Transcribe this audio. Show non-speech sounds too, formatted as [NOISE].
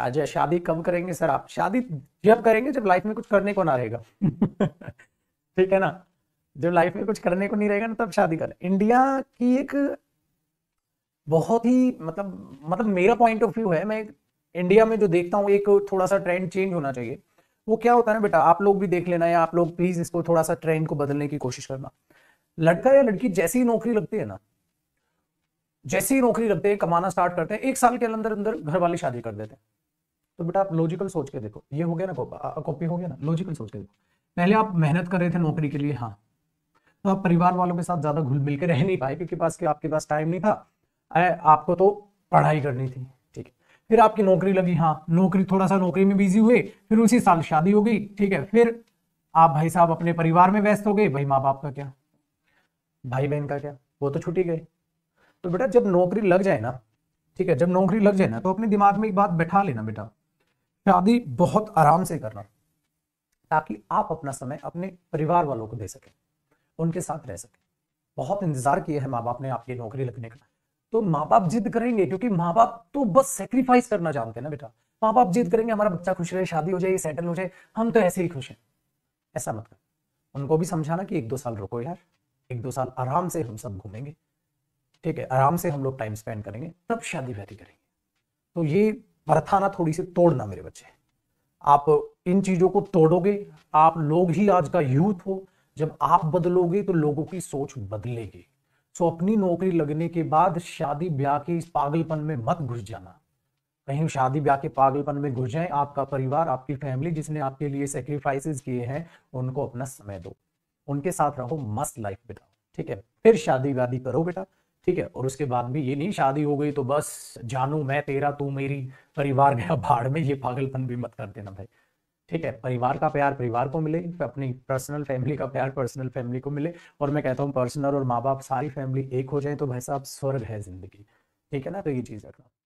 आज शादी कब करेंगे सर आप शादी जब करेंगे जब लाइफ में कुछ करने को ना रहेगा [LAUGHS] ठीक है ना जब लाइफ में कुछ करने को नहीं रहेगा ना तब शादी कर इंडिया की एक बहुत ही मतलब मतलब मेरा पॉइंट ऑफ व्यू है मैं इंडिया में जो देखता हूँ एक थोड़ा सा ट्रेंड चेंज होना चाहिए वो क्या होता है ना बेटा आप लोग भी देख लेना या आप लोग प्लीज इसको थोड़ा सा ट्रेंड को बदलने की कोशिश करना लड़का या लड़की जैसी नौकरी लगती है ना जैसी नौकरी लगते हैं कमाना स्टार्ट करते हैं एक साल के अंदर अंदर घर वाले शादी कर देते हैं तो बेटा आप लॉजिकल सोच के देखो ये हो गया ना कॉपी हो गया ना लॉजिकल सोच के देखो पहले आप मेहनत कर रहे थे नौकरी के लिए हाँ तो आप परिवार वालों के साथ ज्यादा घुल मिल के रह नहीं पाए क्योंकि पास के आपके पास टाइम नहीं था आपको तो पढ़ाई करनी थी ठीक है फिर आपकी नौकरी लगी हाँ नौकरी थोड़ा सा नौकरी में बिजी हुए फिर उसी साल शादी हो गई ठीक है फिर आप भाई साहब अपने परिवार में व्यस्त हो गए भाई माँ बाप का क्या भाई बहन का क्या वो तो छुट्टी गए तो बेटा जब नौकरी लग जाए ना ठीक है जब नौकरी लग जाए ना तो अपने दिमाग में एक बात बैठा लेना बेटा शादी बहुत आराम से करना ताकि आप अपना समय अपने परिवार वालों को दे सकें उनके साथ रह सके बहुत इंतजार किया है माँ बाप ने आपकी नौकरी लगने का तो माँ बाप जिद करेंगे क्योंकि माँ बाप तो बस सेक्रीफाइस करना जानते हैं ना बेटा माँ बाप जिद करेंगे हमारा बच्चा खुश रहे शादी हो जाए सेटल हो जाए हम तो ऐसे ही खुश हैं ऐसा मत कर उनको भी समझाना कि एक दो साल रुको यार एक दो साल आराम से हम सब घूमेंगे ठीक है आराम से हम लोग टाइम स्पेंड करेंगे तब शादी व्यादी करेंगे तो ये भरथाना थोड़ी सी तोड़ना मेरे बच्चे आप इन चीज़ों को तोड़ोगे आप लोग ही आज का यूथ हो जब आप बदलोगे तो लोगों की सोच बदलेगी सो तो अपनी नौकरी लगने के बाद शादी ब्याह के इस पागलपन में मत घुस जाना कहीं शादी ब्याह के पागलपन में घुस जाए आपका परिवार आपकी फैमिली जिसने आपके लिए सेक्रीफाइसेस किए हैं उनको अपना समय दो उनके साथ रहो मस्त लाइफ बिताओ ठीक है फिर शादी वादी करो बेटा ठीक है और उसके बाद भी ये नहीं शादी हो गई तो बस जानू मैं तेरा तू मेरी परिवार गया भाड़ में ये पागलपन भी मत कर देना भाई ठीक है परिवार का प्यार परिवार को मिले अपनी पर्सनल फैमिली का प्यार पर्सनल फैमिली को मिले और मैं कहता हूँ पर्सनल और माँ बाप सारी फैमिली एक हो जाए तो भाई साहब स्वर्ग है जिंदगी ठीक है ना तो ये चीज़ रखना